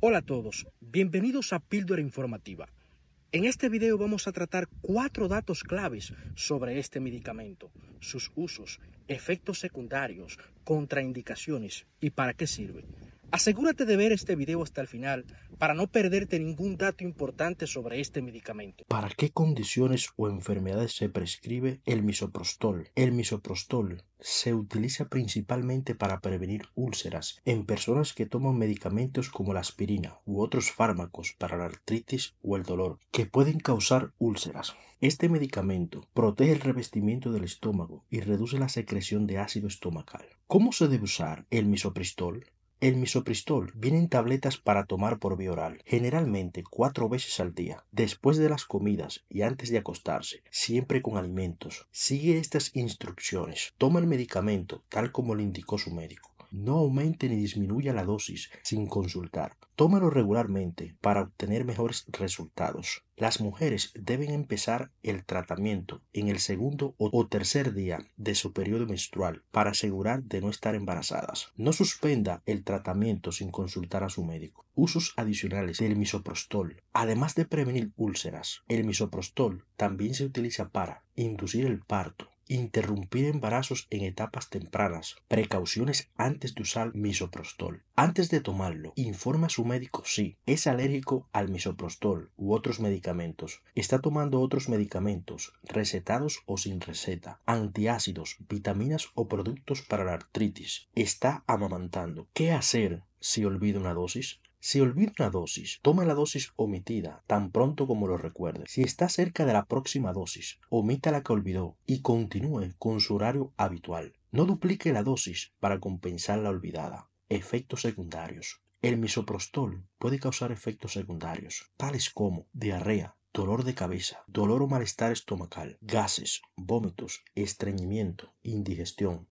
Hola a todos, bienvenidos a Píldora Informativa. En este video vamos a tratar cuatro datos claves sobre este medicamento, sus usos, efectos secundarios, contraindicaciones y para qué sirve. Asegúrate de ver este video hasta el final para no perderte ningún dato importante sobre este medicamento. ¿Para qué condiciones o enfermedades se prescribe el misoprostol? El misoprostol se utiliza principalmente para prevenir úlceras en personas que toman medicamentos como la aspirina u otros fármacos para la artritis o el dolor que pueden causar úlceras. Este medicamento protege el revestimiento del estómago y reduce la secreción de ácido estomacal. ¿Cómo se debe usar el misoprostol? El misopristol viene en tabletas para tomar por vía oral, generalmente cuatro veces al día, después de las comidas y antes de acostarse, siempre con alimentos. Sigue estas instrucciones. Toma el medicamento tal como le indicó su médico. No aumente ni disminuya la dosis sin consultar. Tómalo regularmente para obtener mejores resultados. Las mujeres deben empezar el tratamiento en el segundo o tercer día de su periodo menstrual para asegurar de no estar embarazadas. No suspenda el tratamiento sin consultar a su médico. Usos adicionales del misoprostol. Además de prevenir úlceras, el misoprostol también se utiliza para inducir el parto, interrumpir embarazos en etapas tempranas, precauciones antes de usar misoprostol. Antes de tomarlo, informa a su médico si es alérgico al misoprostol u otros medicamentos, está tomando otros medicamentos, recetados o sin receta, antiácidos, vitaminas o productos para la artritis, está amamantando. ¿Qué hacer si olvida una dosis? Si olvida una dosis, toma la dosis omitida tan pronto como lo recuerde. Si está cerca de la próxima dosis, omita la que olvidó y continúe con su horario habitual. No duplique la dosis para compensar la olvidada. Efectos secundarios. El misoprostol puede causar efectos secundarios, tales como diarrea, dolor de cabeza, dolor o malestar estomacal, gases, vómitos, estreñimiento, indigestión,